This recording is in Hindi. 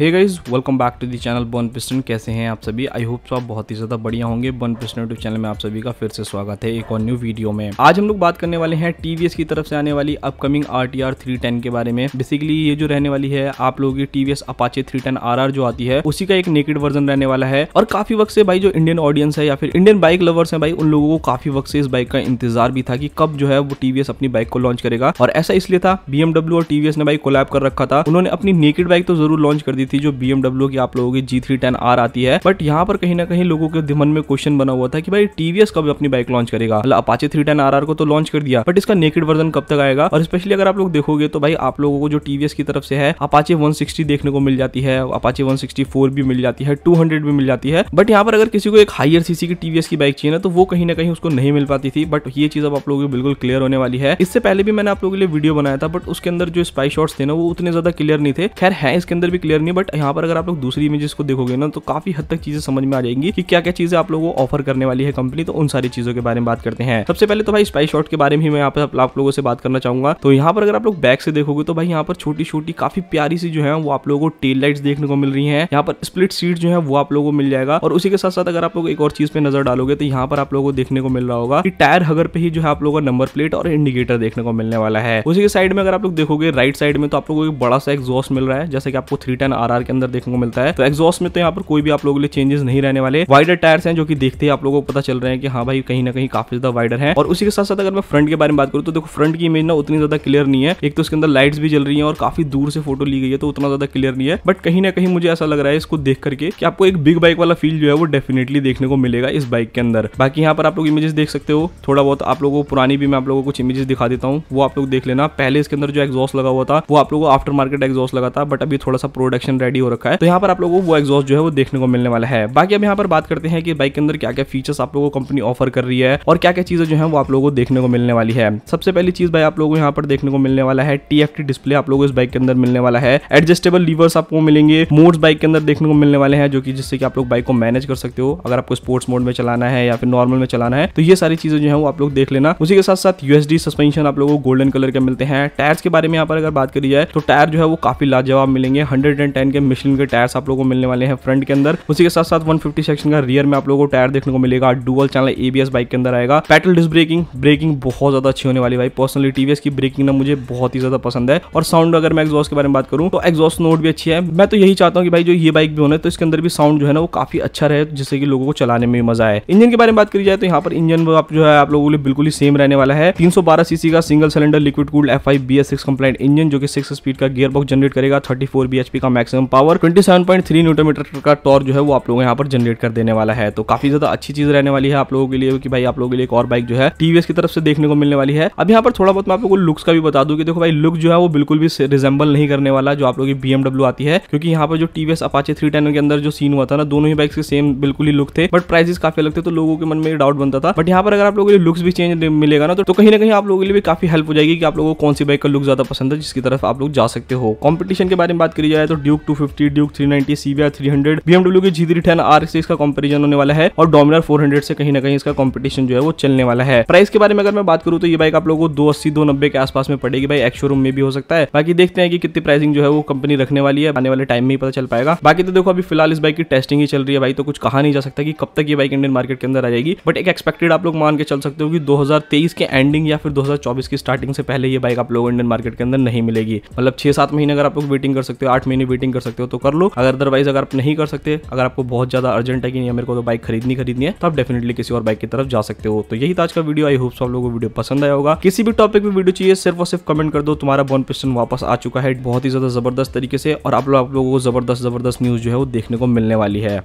hey guys welcome back to the channel बन पिस्टन कैसे हैं आप सभी आई होप सो आप बहुत ही ज़्यादा बढ़िया होंगे बन पिस्टन यूट्यूब चैनल में आप सभी का फिर से स्वागत है एक और न्यू वीडियो में आज हम लोग बात करने वाले हैं टीवीएस की तरफ से आने वाली upcoming R T R three ten के बारे में बेसिकली ये जो रहने वाली है आप लोगों की TVS Apache three ten R R जो आती है उसी का एक नेकेड वर्जन रहने वाला है और काफी वक्त से भाई जो इंडियन ऑडियंस है या फिर इंडियन बाइक लवर्स है भाई उन लोगों को काफी वक्त से इस बाइक का इंतजार भी था कि कब जो है वो टीवीएस अपनी बाइक को लॉन्च करेगा और ऐसा इसलिए था बीएमडब्ल्यू और टीवीएस ने भाई कोलैब कर रखा था उन्होंने अपनी नेकेड बाइक तो जरूर लॉन्च कर दी दी थी जो बी की आप लोगों की जी थ्री टेन आर आती है बट यहाँ पर कहीं ना कहीं लोगों के मन में क्वेश्चन बना हुआ था कि भाई टीवीएस कब अपनी बाइक लॉन्च करेगा मतलब Apache three ten R R को तो लॉन्च कर दिया बट इसका नेकेड वर्जन कब तक आएगा और स्पेशली अगर आप लोग देखोगे तो भाई आप लोगों को जो टीवीएस की तरफ से है अपाचे 160 देखने को मिल जाती है अपाचे 164 भी मिल जाती है 200 भी मिल जाती है बट यहाँ पर अगर किसी को एक हायर सीसी की टीवीएस की बाइक चाहिए ना तो वो कहीं ना कहीं उसको नहीं मिल पाती थी बट ये चीज अब आप लोगों को बिल्कुल क्लियर होने वाली है इससे पहले भी मैंने आप लोगों के लिए वीडियो बनाया था बट उसके अंदर जो स्पाई शॉट्स थे ना वो उतने ज्यादा क्लियर नहीं थे खैर है इसके अंदर भी क्लियर नहीं होंगे बट यहाँ पर अगर आप लोग दूसरी इमेजेस को देखोगे ना तो काफी हद तक चीजें समझ में आ जाएंगी कि क्या क्या चीजें आप लोगों को ऑफर करने वाली है कंपनी तो उन सारी चीजों के बारे में बात करते हैं सबसे पहले तो भाई स्पाई शॉट के बारे में यहाँ पर आप लोगों से बात करना चाहूंगा तो यहाँ पर अगर आप लोग बैक से देखोगे तो भाई यहाँ पर छोटी छोटी काफी प्यारी सी जो है वो आप लोगों को टेल लाइट देखने को मिल रही है यहाँ पर स्प्लिट सीट जो है वो आप लोगों को मिल जाएगा और उसी के साथ साथ अगर आप लोग एक और चीज पे नजर डालोगे तो यहाँ पर आप लोगों को देखने को मिल रहा होगा कि टायर हगर पे ही जो है आप लोगों का नंबर प्लेट और इंडिकेटर देखने को मिलने वाला है उसी के साइड में अगर आप लोग देखोगे राइट साइड में तो आप लोगों को एक बड़ा सा एग्जॉस्ट मिल रहा है जैसे कि आपको थ्री टेन आर के अंदर देखने को मिलता है तो एक्सॉस्ट में तो यहाँ पर कोई भी आप लोगों के लिए चेंजेस नहीं रहने वाले वाइडर टायर्स हैं जो कि देखते ही आप लोगों को पता चल रहे हैं कि हाँ भाई कहीं ना कहीं काफी ज्यादा वाइडर है और उसी के साथ साथ अगर मैं फ्रंट के बारे में बात करूँ तो देखो फ्रंट की इमेज ना उतनी ज्यादा क्लियर नहीं है एक तो उसके अंदर लाइट्स भी जल रही है और काफी दूर से फोटो ली गई है तो उतना ज्यादा क्लियर नहीं है बट कहीं ना कहीं मुझे ऐसा लग रहा है इसको देख करके कि आपको एक बिग बाइक वाला फील जो है वो डेफिनेटली देखने को मिलेगा इस बाइक के अंदर बाकी यहाँ पर आप लोग इमेजेस देख सकते हो थोड़ा बहुत आप लोगों को पुरानी भी मैं आप लोगों को कुछ इमेजेस दिखा देता हूँ वो आप लोग देख लेना पहले इसके अंदर जो एग्जॉस्ट लगा हुआ था वो आप लोगों को आफ्टर मार्केट एग्जॉस लगा था बट अभी थोड़ा सा प्रोडक्शन सेक्शन रेडी हो रखा है तो यहाँ पर आप लोगों को वो एग्जॉस्ट जो है वो देखने को मिलने वाला है बाकी अब यहाँ पर बात करते हैं कि बाइक के अंदर क्या क्या फीचर्स आप लोगों को कंपनी ऑफर कर रही है और क्या क्या चीजें जो है वो आप लोगों को देखने को मिलने वाली है सबसे पहली चीज भाई आप लोगों को यहाँ पर देखने को मिलने वाला है टी डिस्प्ले आप लोगों को इस बाइक के अंदर मिलने वाला है एडजस्टेबल लीवर्स आपको मिलेंगे मोड्स बाइक के अंदर देखने को मिलने वाले हैं जो कि जिससे कि आप लोग बाइक को मैनेज कर सकते हो अगर आपको स्पोर्ट्स मोड में चलाना है या फिर नॉर्मल में चलाना है तो ये सारी चीजें जो है वो आप लोग देख लेना उसी के साथ साथ यूएसडी सस्पेंशन आप लोगों को गोल्डन कलर के मिलते हैं टायर्स के बारे में यहाँ पर अगर बात करी जाए तो टायर जो है वो काफी लाजवाब मिलेंगे हंड्रेड के मिशन के टायर्स आप लोगों को मिलने वाले हैं फ्रंट के अंदर उसी के साथ साथ वन सेक्शन का रियर में आप लोगों को टायर देखने को मिलेगा डुअल चैनल एबीएस बाइक के अंदर आएगा पेट्रोल डिस्क ब्रेकिंग ब्रेकिंग बहुत ज्यादा अच्छी होने वाली भाई पर्सनली टीवीएस की ब्रेकिंग ना मुझे बहुत ही ज्यादा पसंद है और साउंड अगर मैं एग्जॉस्ट के बारे में बात करूँ तो एग्जॉस्ट नोट भी अच्छी है मैं तो यही चाहता हूँ कि भाई जो ये बाइक भी होने तो इसके अंदर भी साउंड जो है ना वो काफी अच्छा रहे जिससे कि लोगों को चलाने में मजा आए इंजन के बारे में बात करी जाए तो यहाँ पर इंजन जो है आप लोगों के लिए बिल्कुल ही सेम रहने वाला है तीन सीसी का single cylinder liquid cooled F I B S six engine जो कि सिक्स स्पीड का गियर बॉक्स जनरेट करेगा थर्टी फोर का max maximum power 27.3 newton metre का टॉर जो है वो आप लोगों यहाँ पर जनरेट कर देने वाला है तो काफी ज्यादा अच्छी चीज रहने वाली है आप लोगों के लिए कि भाई आप लोगों के लिए एक और बाइक जो है टीवीएस की तरफ से देखने को मिलने वाली है अब यहाँ पर थोड़ा बहुत मैं आप लोगों को लुक्स का भी बता दूं कि देखो भाई लुक जो है वो बिल्कुल भी रिजेंबल नहीं करने वाला जो आप लोगों की बीएमडब्ल्यू आती है क्योंकि यहाँ पर जो टीवीएस अपाचे थ्री के अंदर जो सीन हुआ था ना दोनों ही बाइक के सेम बिल्कुल ही लुक थे बट प्राइसेस काफी अलग थे तो लोगों के मन में डाउट बनता था बट यहाँ पर अगर आप लोगों के लुक्स भी चेंज मिलेगा ना तो, तो कहीं ना कहीं आप लोगों के लिए भी काफी हेल्प हो जाएगी कि आप लोगों को कौन सी बाइक का लुक ज्यादा पसंद है जिसकी तरफ आप लोग जा सकते हो कॉम्पिटिशन के बारे में बात करी जाए तो ड्यूक ड्यूक 250 ड्यूक 390 सीवियर 300 बीएमडब्ल्यू की जी थ्री टेन आर से इसका कंपेरिजन होने वाला है और डोमिनर हंड्रेड से कहीं ना कहीं इसका कॉम्पिटिशन जो है वो चलने वाला है प्राइस के बारे में अगर मैं बात करूँ तो ये बाइक आप लोगों को दो अस्सी दो नब्बे के आसपास में पड़ेगी भाई एक्शो रूम में भी हो सकता है बाकी देखते हैं कि कितनी प्राइसिंग जो है वो कंपनी रखने वाली है आने वाले टाइम में ही पता चल पाएगा बाकी तो देखो अभी फिलहाल इस बाइक की टेस्टिंग ही चल रही है भाई तो कुछ कहा नहीं जा सकता कि कब तक ये बाइक इंडियन मार्केट के अंदर आ जाएगी बट एक एक्सपेक्टेड आप लोग मान के चल सकते हो कि 2023 के एंडिंग या फिर 2024 की स्टार्टिंग से पहले ये बाइक आप लोगों को इंडियन मार्केट के अंदर नहीं मिलेगी मतलब छह सात महीने अगर आप लोग वेटिंग कर सकते हो आठ महीने वेटिंग कर सकते हो तो कर लो अगर अदरवाइज अगर आप नहीं कर सकते अगर आपको बहुत ज्यादा अर्जेंट है कि नहीं मेरे को तो बाइक खरीदनी खरीदनी है तो आप डेफिनेटली किसी और बाइक की तरफ जा सकते हो तो यही था आज का वीडियो आई होप सब लोगों को वीडियो पसंद आया होगा किसी भी टॉपिक में वीडियो चाहिए सिर्फ और सिर्फ कमेंट कर दो तुम्हारा बॉन पिस्टन वापस आ चुका है बहुत ही ज्यादा जबरदस्त तरीके से और आप लोग आप लोगों को जबरदस्त जबरदस्त न्यूज जो है वो देखने को मिलने वाली है